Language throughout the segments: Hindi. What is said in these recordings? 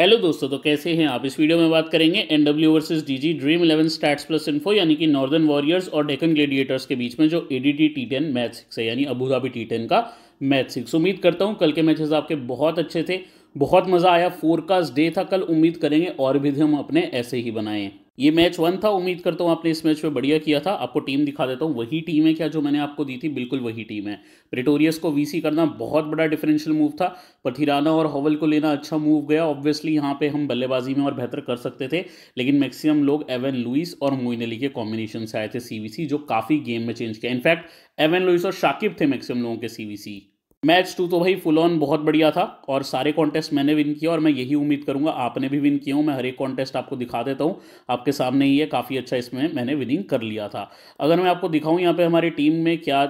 हेलो दोस्तों तो कैसे हैं आप इस वीडियो में बात करेंगे NW versus versus D G dream eleven stats plus info यानी कि नॉर्दर्न वॉरियर्स और डेकन ग्लेडिएटर्स के बीच में जो A D T T ten match six है यानी अबूधाबी टी टेन का मैच सिक्स उम्मीद करता हूँ कल के मैचेस आपके बहुत अच्छे थे बहुत मज़ा आया फोरकास्ट डे था कल उम्मीद करेंगे और भी हम अपने ऐसे ही बनाएं ये मैच वन था उम्मीद करता हूँ आपने इस मैच में बढ़िया किया था आपको टीम दिखा देता हूँ वही टीम है क्या जो मैंने आपको दी थी बिल्कुल वही टीम है प्रिटोरियस को वीसी करना बहुत बड़ा डिफरेंशियल मूव था पथिराना और हॉवल को लेना अच्छा मूव गया ऑब्वियसली यहाँ पे हम बल्लेबाजी में और बेहतर कर सकते थे लेकिन मैक्सिमम लोग एवन लुइस और मोइन अली के कॉम्बिनेशन से आए थे सी जो काफ़ी गेम में चेंज किया इनफैक्ट एवन लुइस और शाकिब थे मैक्सिमम लोगों के सी मैच टू तो भाई फुल ऑन बहुत बढ़िया था और सारे कॉन्टेस्ट मैंने विन किया और मैं यही उम्मीद करूंगा आपने भी विन किया हूँ मैं हर एक कॉन्टेस्ट आपको दिखा देता हूँ आपके सामने ही है काफ़ी अच्छा इसमें मैंने विनिंग कर लिया था अगर मैं आपको दिखाऊँ यहाँ पे हमारी टीम में क्या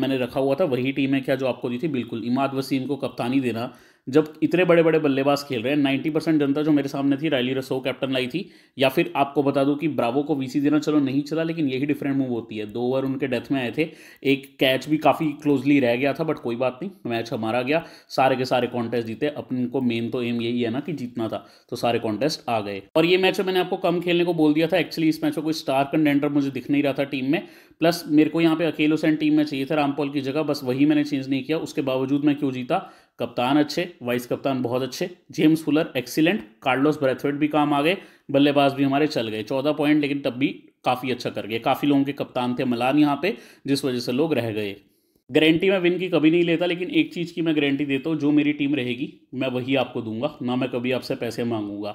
मैंने रखा हुआ था वही टीम है क्या जो आपको दी थी बिल्कुल इमाद वसीम को कप्तानी देना जब इतने बड़े बड़े बल्लेबाज खेल रहे हैं नाइन्टी परसेंट जनता जो मेरे सामने थी रायली रसो कैप्टन लाई थी या फिर आपको बता दूं कि ब्रावो को वीसी देना चलो नहीं चला लेकिन यही डिफरेंट मूव होती है दो ओवर उनके डेथ में आए थे एक कैच भी काफ़ी क्लोजली रह गया था बट कोई बात नहीं मैच हमारा गया सारे के सारे कॉन्टेस्ट जीते अपन को मेन तो एम यही है ना कि जीतना था तो सारे कॉन्टेस्ट आ गए और ये मैच मैंने आपको कम खेलने को बोल दिया था एक्चुअली इस मैच में कोई स्टार कंटेंडर मुझे दिख नहीं रहा था टीम में प्लस मेरे को यहाँ पे अकेलो सेन टीम में चाहिए था रामपॉल की जगह बस वही मैंने चेंज नहीं किया उसके बावजूद मैं क्यों जीता कप्तान अच्छे वाइस कप्तान बहुत अच्छे James Fuller excellent Carlos Brathwaite भी काम आ गए बल्लेबाज भी हमारे चल गए चौदह पॉइंट लेकिन तब भी काफ़ी अच्छा कर गए काफ़ी लोगों के कप्तान थे मलान यहाँ पे जिस वजह से लोग रह गए गारंटी मैं विन की कभी नहीं लेता लेकिन एक चीज़ की मैं गारंटी देता हूँ जो मेरी टीम रहेगी मैं वही आपको दूंगा ना मैं कभी आपसे पैसे मांगूंगा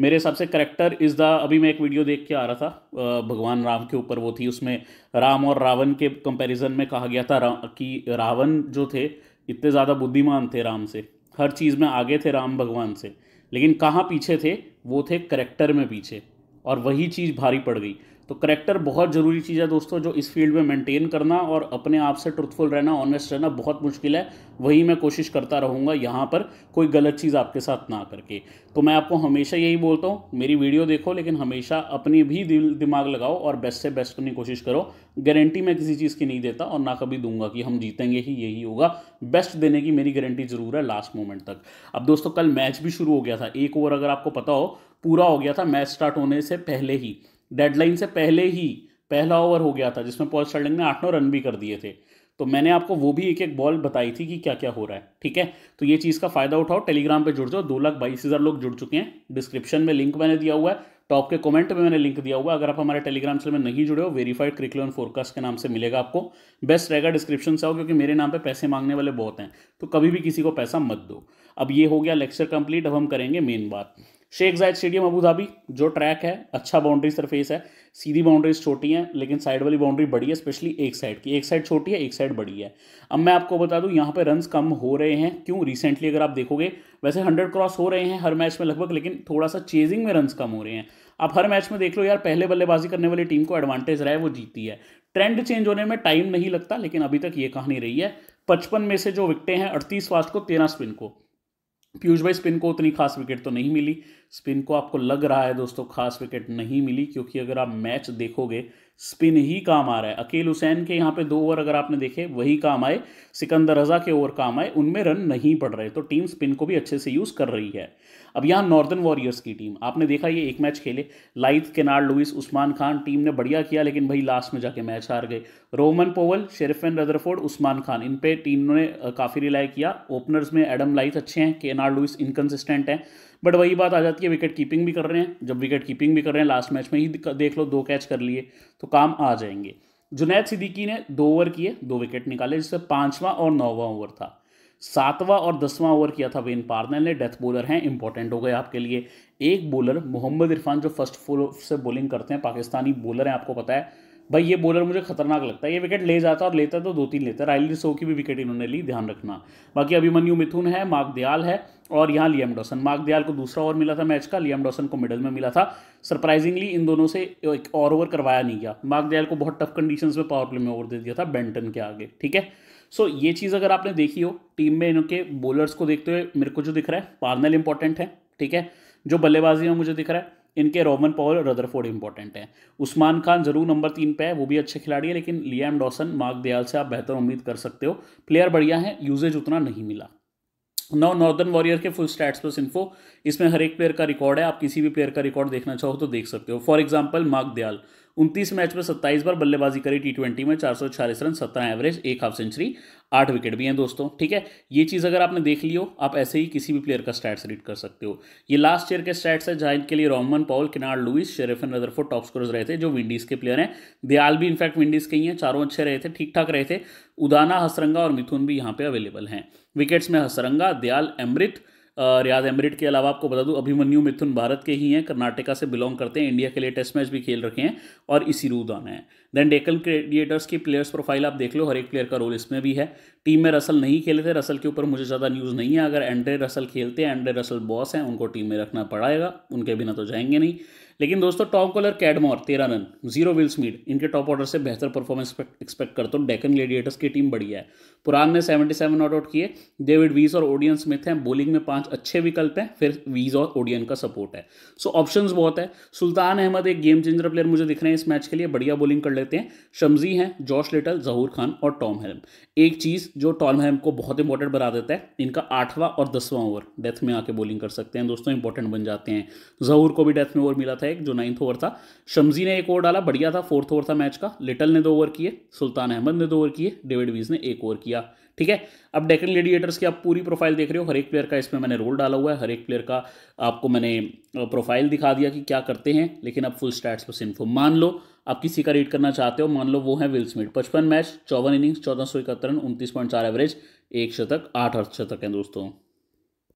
मेरे हिसाब से करेक्टर इज़ द अभी मैं एक वीडियो देख के आ रहा था भगवान राम के ऊपर वो थी उसमें राम और रावण के कंपैरिजन में कहा गया था रा, कि रावण जो थे इतने ज़्यादा बुद्धिमान थे राम से हर चीज़ में आगे थे राम भगवान से लेकिन कहाँ पीछे थे वो थे करेक्टर में पीछे और वही चीज़ भारी पड़ गई तो करेक्टर बहुत ज़रूरी चीज़ है दोस्तों जो इस फील्ड में मेंटेन करना और अपने आप से ट्रुथफुल रहना ऑनेस्ट रहना बहुत मुश्किल है वही मैं कोशिश करता रहूँगा यहाँ पर कोई गलत चीज़ आपके साथ ना करके तो मैं आपको हमेशा यही बोलता हूँ मेरी वीडियो देखो लेकिन हमेशा अपनी भी दिल दिमाग लगाओ और बेस्ट से बेस्ट करने की कोशिश करो गारंटी मैं किसी चीज़ की नहीं देता और ना कभी दूंगा कि हम जीतेंगे ही यही होगा बेस्ट देने की मेरी गारंटी ज़रूर है लास्ट मोमेंट तक अब दोस्तों कल मैच भी शुरू हो गया था एक ओवर अगर आपको पता हो पूरा हो गया था मैच स्टार्ट होने से पहले ही डेडलाइन से पहले ही पहला ओवर हो गया था जिसमें पॉल स्टर्लिंग ने आठ नौ रन भी कर दिए थे तो मैंने आपको वो भी एक एक बॉल बताई थी कि क्या क्या हो रहा है ठीक है तो ये चीज़ का फायदा उठाओ टेलीग्राम पे जुड़ जाओ दो लाख बाईस हज़ार लोग जुड़ चुके हैं डिस्क्रिप्शन में लिंक मैंने दिया हुआ है टॉप के कमेंट में मैंने लिंक दिया हुआ है अगर आप हमारे टेलीग्राम चैनल में नहीं जुड़े हो वेरीफाइड क्रिकुलम फोरकास्ट के नाम से मिलेगा आपको बेस्ट रहेगा डिस्क्रिप्शन से आओ क्योंकि मेरे नाम पर पैसे मांगने वाले बहुत हैं तो कभी भी किसी को पैसा मत दो अब ये हो गया लेक्चर कंप्लीट अब हम करेंगे मेन बात Sheikh Zayed stadium Abu Dhabi जो ट्रैक है अच्छा बाउंड्री सरफेस है सीधी बाउंड्रीज छोटी हैं लेकिन साइड वाली बाउंड्री बड़ी है स्पेशली एक साइड की एक साइड छोटी है एक साइड बड़ी है अब मैं आपको बता दूं यहाँ पे रन्स कम हो रहे हैं क्यों रिसेंटली अगर आप देखोगे वैसे हंड्रेड क्रॉस हो रहे हैं हर मैच में लगभग लेकिन थोड़ा सा चेजिंग में रन्स कम हो रहे हैं आप हर मैच में देख लो यार पहले बल्लेबाजी करने वाली टीम को एडवांटेज रहा है वो जीती है ट्रेंड चेंज होने में टाइम नहीं लगता लेकिन अभी तक ये कहानी रही है पचपन में से जो विकटें हैं अड़तीस फास्ट को तेरह स्पिन को पीयूष भाई स्पिन को उतनी खास विकेट तो नहीं मिली स्पिन को आपको लग रहा है दोस्तों खास विकेट नहीं मिली क्योंकि अगर आप मैच देखोगे स्पिन ही काम आ रहा है अकील हुसैन के यहाँ पे दो ओवर अगर आपने देखे वही काम आए सिकंदर रजा के ओवर काम आए उनमें रन नहीं पड़ रहे तो टीम स्पिन को भी अच्छे से यूज़ कर रही है अब यहाँ नॉर्दर्न वॉरियर्स की टीम आपने देखा ये एक मैच खेले Lyth Kennar Lewis Usman Khan team ने बढ़िया किया लेकिन भाई लास्ट में जाके मैच हार गए Rovman Powell Sherfane Rutherford Usman Khan इन पर टीम ने काफ़ी रिलाई किया ओपनर्स में एडम लाइथ अच्छे हैं केनार लुइस इनकन्सिस्टेंट हैं बट वही बात आ जाती है विकेट कीपिंग भी कर रहे हैं जब विकेट कीपिंग भी कर रहे हैं लास्ट मैच में ही देख लो दो कैच कर लिए तो काम आ जाएंगे जुनैद सिद्दीकी ने दो ओवर किए दो विकेट निकाले जिससे पाँचवा और नौवा ओवर था सातवां और दसवां ओवर किया था वेन पार्नल ने डेथ बॉलर हैं इंपॉर्टेंट हो गए आपके लिए एक बॉलर मोहम्मद इरफान जो फर्स्ट फोर से बॉलिंग करते हैं पाकिस्तानी बॉलर हैं आपको पता है भाई ये बॉलर मुझे खतरनाक लगता है ये विकेट ले जाता और लेता तो दो तीन लेता रायल सो की भी विकेट इन्होंने ली ध्यान रखना बाकी अभिमन्यु मिथुन है मार्क दयाल है और यहाँ लियम डॉसन मार्क दयाल को दूसरा ओवर मिला था मैच का लियम डॉसन को मिडल में मिला था सरप्राइजिंगली इन दोनों से एक और ओवर करवाया नहीं गया मार्क दयाल को बहुत टफ कंडीशन में पावर प्ले में ओवर दे दिया था बेंटन के आगे ठीक है सो ये चीज़ अगर आपने देखी हो टीम में इनके बॉलर्स को देखते हुए मेरे को जो दिख रहा है पार्नल इंपॉर्टेंट है ठीक है जो बल्लेबाजी में मुझे दिख रहा है इनके रोमन पॉल और रदरफोर्ड इंपॉर्टेंट हैं उस्मान खान ज़रूर नंबर तीन पे है वो भी अच्छे खिलाड़ी है लेकिन लियाम डॉसन मार्क दयाल से आप बेहतर उम्मीद कर सकते हो प्लेयर बढ़िया है यूजेज उतना नहीं मिला नौ नॉर्दर्न वॉरियर के फुल स्टैट्स प्लस इन्फो इसमें हर एक प्लेयर का रिकॉर्ड है आप किसी भी प्लेयर का रिकॉर्ड देखना चाहो तो देख सकते हो फॉर एग्जाम्पल मार्क दयाल उनतीस मैच में सत्ताईस बार बल्लेबाजी करी टी ट्वेंटी में चार सौ छियालीस रन सत्रह एवरेज एक हाफ सेंचुरी आठ विकेट भी हैं दोस्तों ठीक है ये चीज़ अगर आपने देख ली हो आप ऐसे ही किसी भी प्लेयर का स्टैट्स रीड कर सकते हो ये लास्ट ईयर के स्टैट्स है जहाँ इनके लिए Rovman Powell Kennar Lewis Sherfane Rutherford top scorers रहे थे जो विंडीज़ के प्लेयर हैं दयाल भी इनफैक्ट विंडीज़ के ही हैं चारों अच्छे रहे थे ठीक ठाक रहे थे उदाना हसरंगा और मिथुन भी यहाँ पे अवेलेबल हैं विकेट्स में हसरंगा दयाल अमृत रियाज एमरिट के अलावा आपको बता दूं अभिमन्यु मिथुन भारत के ही हैं कर्नाटका से बिलोंग करते हैं इंडिया के लिए टेस्ट मैच भी खेल रखे हैं और इसी रूद आना है देन डेकन क्रिएटर्स की प्लेयर्स प्रोफाइल आप देख लो हर एक प्लेयर का रोल इसमें भी है टीम में रसल नहीं खेले थे रसल के ऊपर मुझे ज़्यादा न्यूज़ नहीं है अगर एंड्रे रसल खेलते हैं एंड्रे रसल बॉस हैं उनको टीम में रखना पड़ेगा उनके बिना तो जाएंगे नहीं लेकिन दोस्तों टॉप कॉलर कैडमोर तेरह रन जीरो विल स्मीड इनके टॉप ऑर्डर से बेहतर परफॉर्मेंस एक्सपेक्ट करता हूँ डेकन ग्लेडिएटर्स की टीम बढ़िया है पुरान ने सेवेंटी सेवन नॉट आउट किए डेविड वीज और ओडियन स्मिथ हैं बॉलिंग में पांच अच्छे विकल्प हैं फिर वीज और ओडियन का सपोर्ट है सो so, ऑप्शन बहुत है सुल्तान अहमद एक गेम चेंजर प्लेयर मुझे दिख रहे हैं इस मैच के लिए बढ़िया बॉलिंग कर लेते हैं शमजी हैं जॉश लिटल जहूर खान और टॉम हेलम एक चीज़ जो टॉम हेलम को बहुत इंपॉर्टेंट बना देता है इनका आठवां और दसवां ओवर डेथ में आके बॉलिंग कर सकते हैं दोस्तों इंपॉर्टेंट बन जाते हैं जहूर को भी डेथ में ओवर मिला था है जो नाइन्थ ओवर था शमजी ने एक ओवर डाला बढ़िया था फोर्थ ओवर था मैच का लिटल ने दो ओवर किए सुल्तान अहमद ने दो ओवर किए डेविड वीज ने एक ओवर किया ठीक है अब डेकन लेडिएटर्स की आप पूरी प्रोफाइल देख रहे हो हर एक प्लेयर का इसमें मैंने रोल डाला हुआ है हर एक प्लेयर का आपको मैंने प्रोफाइल दिखा दिया कि क्या करते हैं लेकिन अब फुल स्टैट्स पर सिंफो मान लो आप किसी का रीड करना चाहते हो मान लो वो है विल स्मिट पचपन मैच चौवन इनिंग्स चौदह सौ इकहत्तर उनतीस पॉइंट चार एवरेज एक शतक आठ अर्थ शतक है दोस्तों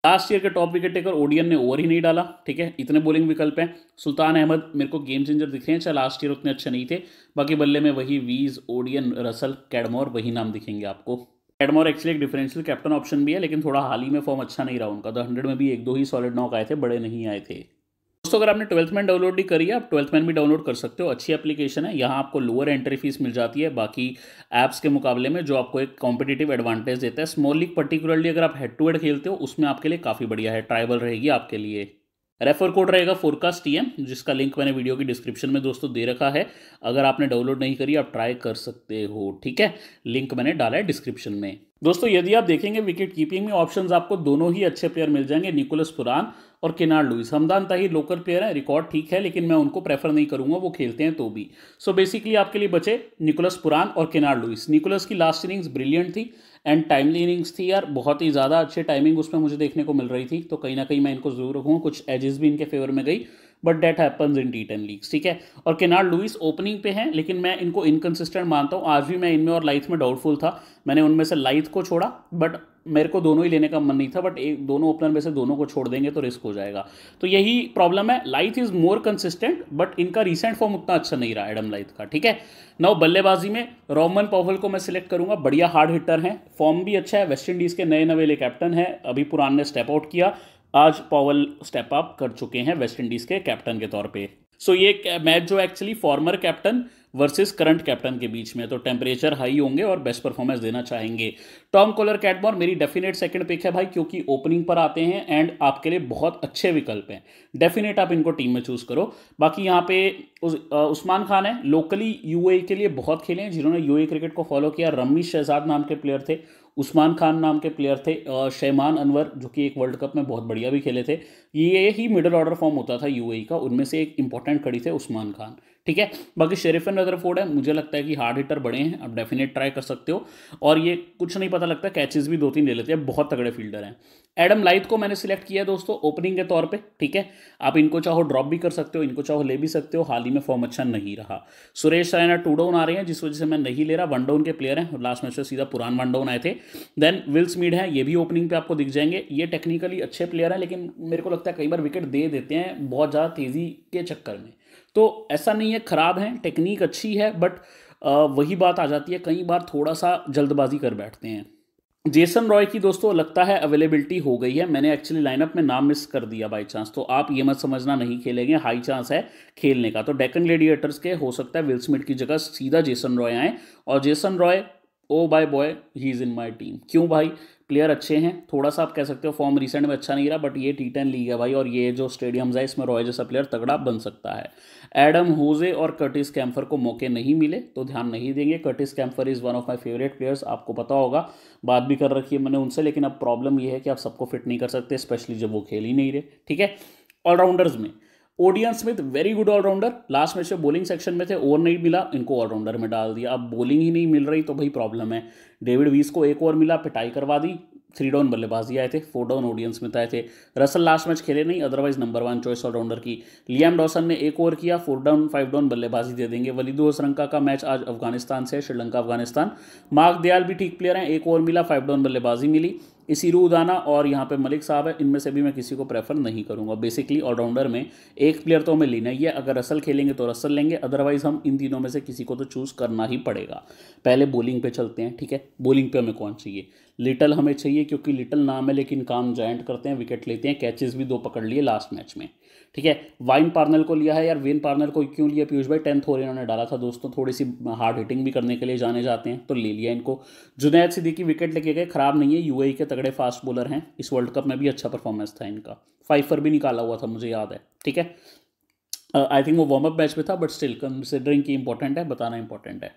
लास्ट ईयर के टॉप विकेट टेकर ओडियन ने ओवर ही नहीं डाला ठीक है इतने बोलिंग विकल्प हैं सुल्तान अहमद मेरे को गेम चेंजर दिख रहे हैं चाहे लास्ट ईयर उतने अच्छे नहीं थे बाकी बल्ले में वही वीज ओडियन रसल कैडमोर वही नाम दिखेंगे आपको कैडमोर एक्चुअली एक डिफरेंशियल कैप्टन ऑप्शन भी है लेकिन थोड़ा हाल ही में फॉर्म अच्छा नहीं रहा उनका तो हंड्रेड में भी एक दो ही सॉलिड नॉक आए थे बड़े नहीं आए थे दोस्तों अगर आपने ट्वेल्थ मैन डाउनलोड नहीं करी है आप ट्वेल्थ मैन भी डाउनलोड कर सकते हो अच्छी एप्लीकेशन है यहाँ आपको लोअर एंट्री फीस मिल जाती है बाकी ऐप्स के मुकाबले में जो आपको एक कॉम्पिटेटिव एडवांटेज देता है स्मॉल लीग पर्टिकुलरली अगर आप हेड टू हेड खेलते हो उसमें आपके लिए काफ़ी बढ़िया है ट्राइबल रहेगी आपके लिए रेफर कोड रहेगा फोरकास्ट टीएम जिसका लिंक मैंने वीडियो की डिस्क्रिप्शन में दोस्तों दे रखा है अगर आपने डाउनलोड नहीं करी आप ट्राई कर सकते हो ठीक है लिंक मैंने डाला है डिस्क्रिप्शन में दोस्तों यदि आप देखेंगे विकेट कीपिंग में ऑप्शंस आपको दोनों ही अच्छे प्लेयर मिल जाएंगे निकोलस पुरान और किनार लुइस हमदान ताही लोकल प्लेयर है रिकॉर्ड ठीक है लेकिन मैं उनको प्रेफर नहीं करूंगा वो खेलते हैं तो भी सो so बेसिकली आपके लिए बचे निकोलस पुरान और किनार लुइस निकोलस की लास्ट इनिंग्स ब्रिलियंट थी एंड टाइमली इनिंग्स थी यार बहुत ही ज़्यादा अच्छे टाइमिंग उसमें मुझे देखने को मिल रही थी तो कहीं ना कहीं मैं इनको जरूर रखूँगा कुछ एजेस भी इनके फेवर में गई but that happens in T ten leagues ठीक है और केनार्ड लुइस ओपनिंग पे हैं लेकिन मैं इनको इनकन्सिस्टेंट मानता हूँ आज भी मैं इनमें और लाइथ में डाउटफुल था मैंने उनमें से लाइथ को छोड़ा बट मेरे को दोनों ही लेने का मन नहीं था बट एक दोनों ओपनर में से दोनों को छोड़ देंगे तो रिस्क हो जाएगा तो यही प्रॉब्लम है Lyth is more consistent but इनका रिसेंट फॉर्म उतना अच्छा नहीं रहा एडम लाइथ का ठीक है नौ बल्लेबाजी में रोमन पॉवल को मैं सिलेक्ट करूंगा बढ़िया हार्ड हिटर हैं फॉर्म भी अच्छा है वेस्ट इंडीज़ के नए नवेले कैप्टन है अभी पुरान ने स्टेप आउट किया आज पॉवल स्टेप अप कर चुके हैं वेस्ट इंडीज़ के कैप्टन के तौर पे सो so, ये मैच जो actually former captain versus current captain के बीच में तो टेम्परेचर हाई होंगे और बेस्ट परफॉर्मेंस देना चाहेंगे टॉम कोलर कैटमोर मेरी डेफिनेट सेकंड पिक है भाई क्योंकि ओपनिंग पर आते हैं एंड आपके लिए बहुत अच्छे विकल्प हैं डेफिनेट आप इनको टीम में चूज़ करो बाकी यहाँ पे उस, उस्मान खान है लोकली यू के लिए बहुत खेले हैं जिन्होंने यू क्रिकेट e को फॉलो किया रमी शहजाद नाम के प्लेयर थे उस्मान खान नाम के प्लेयर थे शैमान अनवर जो कि एक वर्ल्ड कप में बहुत बढ़िया भी खेले थे ये ही मिडल ऑर्डर फॉर्म होता था यूएई e का उनमें से एक इम्पॉर्टेंट कड़ी थे उस्मान खान ठीक है बाकी शेरिफ एंड रदरफोर्ड है मुझे लगता है कि हार्ड हिटर बड़े हैं आप डेफिनेट ट्राई कर सकते हो और ये कुछ नहीं पता लगता कैचेज भी दो तीन ले लेते हैं बहुत तगड़े फील्डर हैं एडम लाइथ को मैंने सिलेक्ट किया दोस्तों ओपनिंग के तौर पे ठीक है आप इनको चाहो ड्रॉप भी कर सकते हो इनको चाहो ले भी सकते हो हाल ही में फॉर्म अच्छा नहीं रहा सुरेश रैना टू डाउन आ रहे हैं जिस वजह से मैं नहीं ले रहा वन डाउन के प्लेयर हैं लास्ट मैच में सीधा पुरान वन डाउन आए थे देन विल्स मीड है ये भी ओपनिंग पे आपको दिख जाएंगे ये टेक्निकली अच्छे प्लेयर हैं लेकिन मेरे को लगता है कई बार विकेट दे देते हैं बहुत ज़्यादा तेज़ी के चक्कर में तो ऐसा नहीं है ख़राब है टेक्निक अच्छी है बट वही बात आ जाती है कई बार थोड़ा सा जल्दबाजी कर बैठते हैं जेसन रॉय की दोस्तों लगता है अवेलेबिलिटी हो गई है मैंने एक्चुअली लाइनअप में नाम मिस कर दिया बाई चांस तो आप ये मत समझना नहीं खेलेंगे हाई चांस है खेलने का तो डेकन ग्लेडिएटर्स के हो सकता है विल्समिट की जगह सीधा जेसन रॉय आए और Jason Roy oh boy boy he is in my team क्यों भाई प्लेयर अच्छे हैं थोड़ा सा आप कह सकते हो फॉर्म रिसेंट में अच्छा नहीं रहा बट ये टी टेन लीग है भाई और ये जो स्टेडियम्स है इसमें रॉय जैसा प्लेयर तगड़ा बन सकता है एडम होजे और कर्टिस कैम्फर को मौके नहीं मिले तो ध्यान नहीं देंगे Curtis Campher is one of my favourite players आपको पता होगा बात भी कर रखी है मैंने उनसे लेकिन अब प्रॉब्लम यह है कि आप सबको फिट नहीं कर सकते स्पेशली जब वो खेल ही नहीं रहे ठीक है ऑलराउंडर्स में Odean Smith very good allrounder last match में बॉलिंग सेक्शन में थे ओवर नहीं मिला इनको ऑलराउंडर में डाल दिया अब बॉलिंग ही नहीं मिल रही तो भाई प्रॉब्लम है डेविड वीस को एक ओवर मिला पिटाई करवा दी थ्री डाउन बल्लेबाजी आए थे फोर डाउन ऑडियंस में तो आए थे रसल लास्ट मैच खेले नहीं otherwise number one choice allrounder की लियाम डॉसन ने एक ओवर किया फोर डाउन फाइव डाउन बल्लेबाजी दे देंगे वलीदो श्रंका का मैच आज अफगानिस्तान से श्रीलंका अफगानिस्तान मार्क दयाल भी ठीक प्लेयर हैं एक ओवर मिला फाइव डाउन बल्लेबाजी मिली रूदाना और यहाँ पे मलिक साहब है इनमें से भी मैं किसी को प्रेफर नहीं करूँगा बेसिकली ऑलराउंडर में एक प्लेयर तो हमें लेना ही है अगर रसल खेलेंगे तो रसल लेंगे अदरवाइज़ हम इन तीनों में से किसी को तो चूज़ करना ही पड़ेगा पहले बॉलिंग पे चलते हैं ठीक है बॉलिंग पे हमें कौन चाहिए लिटल हमें चाहिए क्योंकि लिटल नाम है लेकिन काम ज्वाइंट करते हैं विकेट लेते हैं कैचेज़ भी दो पकड़ लिए लास्ट मैच में ठीक है वाइन पार्नल को लिया है यार वेन पार्नल को क्यों लिया पीयूष भाई टेंथ ओवर इन्होंने डाला था दोस्तों थोड़ी सी हार्ड हिटिंग भी करने के लिए जाने जाते हैं तो ले लिया इनको जुनैद सिद्दीकी विकेट लेके गए खराब नहीं है यू e के तगड़े फास्ट बॉलर हैं इस वर्ल्ड कप में भी अच्छा परफॉर्मेंस था इनका फाइफर भी निकाला हुआ था मुझे याद है ठीक है आई थिंक वो वार्म अप मैच में था बट स्टिल कंसिडरिंग की इंपॉर्टेंट है बताना इंपॉर्टेंट है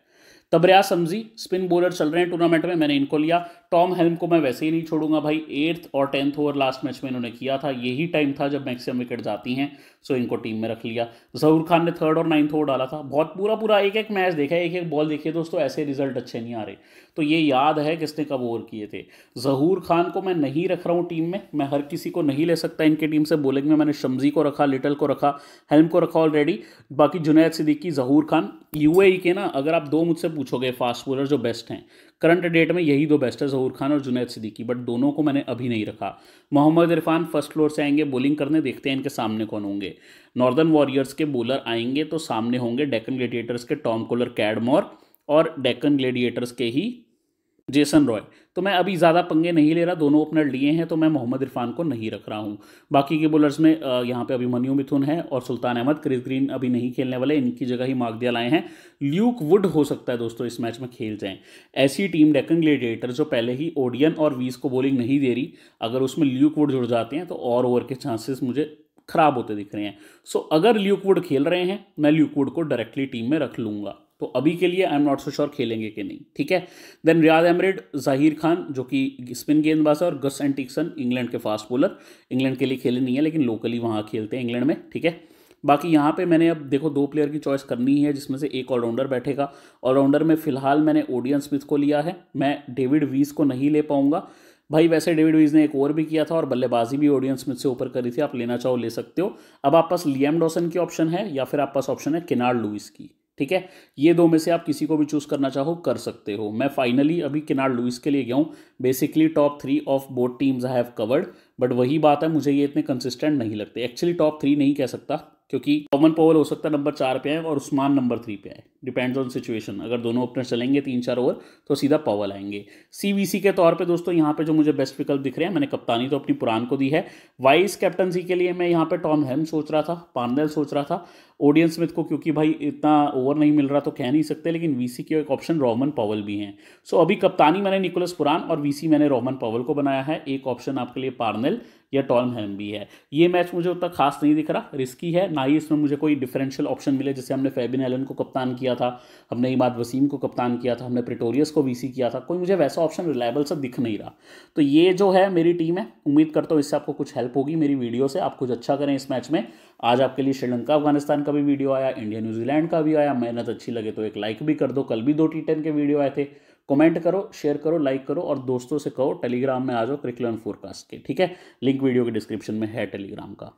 तबरिया समझी स्पिन बॉलर चल रहे हैं टूर्नामेंट में मैंने इनको लिया टॉम हेल्म को मैं वैसे ही नहीं छोड़ूंगा भाई एट्थ और टेंथ ओवर लास्ट मैच में इन्होंने किया था यही टाइम था जब मैक्सिमम विकेट जाती हैं सो इनको टीम में रख लिया जहूर खान ने थर्ड और नाइन्थ ओवर डाला था बहुत पूरा पूरा एक एक मैच देखा एक एक बॉल देखिए दोस्तों ऐसे रिजल्ट अच्छे नहीं आ रहे तो ये याद है किसने कब ओवर किए थे जहूर खान को मैं नहीं रख रहा हूँ टीम में मैं हर किसी को नहीं ले सकता इनके टीम से बोलिंग में मैंने शमजी को रखा लिटल को रखा हेल्म को रखा ऑलरेडी बाकी जुनैद सिद्दीकी जहूर खान यू के ना अगर आप दो मुझसे पूछोगे फास्ट बॉलर जो बेस्ट हैं करंट डेट में यही दो बेस्ट है जहूर खान और जुनेद सिद्दीकी बट दोनों को मैंने अभी नहीं रखा मोहम्मद इरफान फर्स्ट फ्लोर से आएंगे बॉलिंग करने देखते हैं इनके सामने कौन होंगे नॉर्दर्न वॉरियर्स के बॉलर आएंगे तो सामने होंगे डेकन ग्लेडिएटर्स के टॉम कोलर कैडमोर और डेकन ग्लेडिएटर्स के ही जेसन रॉय तो मैं अभी ज़्यादा पंगे नहीं ले रहा दोनों ओपनर लिए हैं तो मैं मोहम्मद इरफान को नहीं रख रहा हूँ बाकी के बॉलर्स में यहाँ पे अभी मनु मिथुन है और सुल्तान अहमद क्रिस ग्रीन अभी नहीं खेलने वाले इनकी जगह ही मार्गदिया लाए हैं ल्यूक वुड हो सकता है दोस्तों इस मैच में खेल जाएँ ऐसी टीम डेकन ग्लेडिएटर जो पहले ही ओडियन और वीस को बॉलिंग नहीं दे रही अगर उसमें ल्यूक वुड जुड़ जाते हैं तो और ओवर के चांसेस मुझे खराब होते दिख रहे हैं सो अगर ल्यूक वुड खेल रहे हैं मैं ल्यूकवुड को डायरेक्टली टीम में रख लूँगा तो अभी के लिए I am not so sure खेलेंगे कि नहीं ठीक है देन रियाज एमरिड जाहिर खान जो कि स्पिन गेंदबाज है और गस एंटिक्सन इंग्लैंड के फास्ट बॉलर इंग्लैंड के लिए खेले नहीं है लेकिन लोकली वहाँ खेलते हैं इंग्लैंड में ठीक है बाकी यहाँ पे मैंने अब देखो दो प्लेयर की चॉइस करनी है जिसमें से एक ऑलराउंडर बैठेगा ऑलराउंडर में फिलहाल मैंने ओडियन स्मिथ को लिया है मैं डेविड वीज को नहीं ले पाऊंगा भाई वैसे डेविड वीज ने एक ओवर भी किया था और बल्लेबाजी भी ऑडियंस स्मिथ से ऊपर करी थी आप लेना चाहो ले सकते हो अब आप पास लियम डॉसन की ऑप्शन है या फिर आप पास ऑप्शन है किनार लुइस की ठीक है ये दो में से आप किसी को भी चूज करना चाहो कर सकते हो मैं फाइनली अभी किनार लुइस के लिए गया हूँ basically top three of both teams I have covered but वही बात है मुझे ये इतने कंसिस्टेंट नहीं लगते एक्चुअली टॉप थ्री नहीं कह सकता क्योंकि कॉमन पॉवल हो सकता है नंबर चार पे आए और उस्मान नंबर थ्री पे आए डिपेंड्स ऑन सिचुएशन अगर दोनों ओपनर चलेंगे तीन चार ओवर तो सीधा पवल आएंगे सीवीसी के तौर पे दोस्तों यहाँ पे जो मुझे बेस्ट विकल्प दिख रहे हैं मैंने कप्तानी तो अपनी पुरान को दी है वाइस कैप्टनसी के लिए मैं यहाँ पे टॉम हेम सोच रहा था पानदेल सोच रहा था ओडियन स्मिथ को क्योंकि भाई इतना ओवर नहीं मिल रहा तो कह नहीं सकते लेकिन वीसी के एक ऑप्शन रोमन पावल भी हैं सो अभी कप्तानी मैंने निकोलस पुरान और वीसी मैंने रोमन पावल को बनाया है एक ऑप्शन आपके लिए पार्नल या टॉम हैम भी है ये मैच मुझे उतना खास नहीं दिख रहा रिस्की है ना ही इसमें मुझे कोई डिफरेंशियल ऑप्शन मिले जैसे हमने फेबिन एलन को कप्तान किया था हमने इमाद वसीम को कप्तान किया था हमने प्रिटोरियस को वीसी किया था कोई मुझे वैसा ऑप्शन रिलायबल सा दिख नहीं रहा तो ये जो है मेरी टीम है उम्मीद करता हूँ इससे आपको कुछ हेल्प होगी मेरी वीडियो से आप कुछ अच्छा करें इस मैच में आज आपके लिए श्रीलंका अफगानिस्तान का भी वीडियो आया इंडिया न्यूजीलैंड का भी आया मेहनत अच्छी लगे तो एक लाइक भी कर दो कल भी दो टी टेन के वीडियो आए थे कमेंट करो शेयर करो लाइक करो और दोस्तों से कहो टेलीग्राम में आ जाओ क्रिकलन फोरकास्ट के ठीक है लिंक वीडियो के डिस्क्रिप्शन में है टेलीग्राम का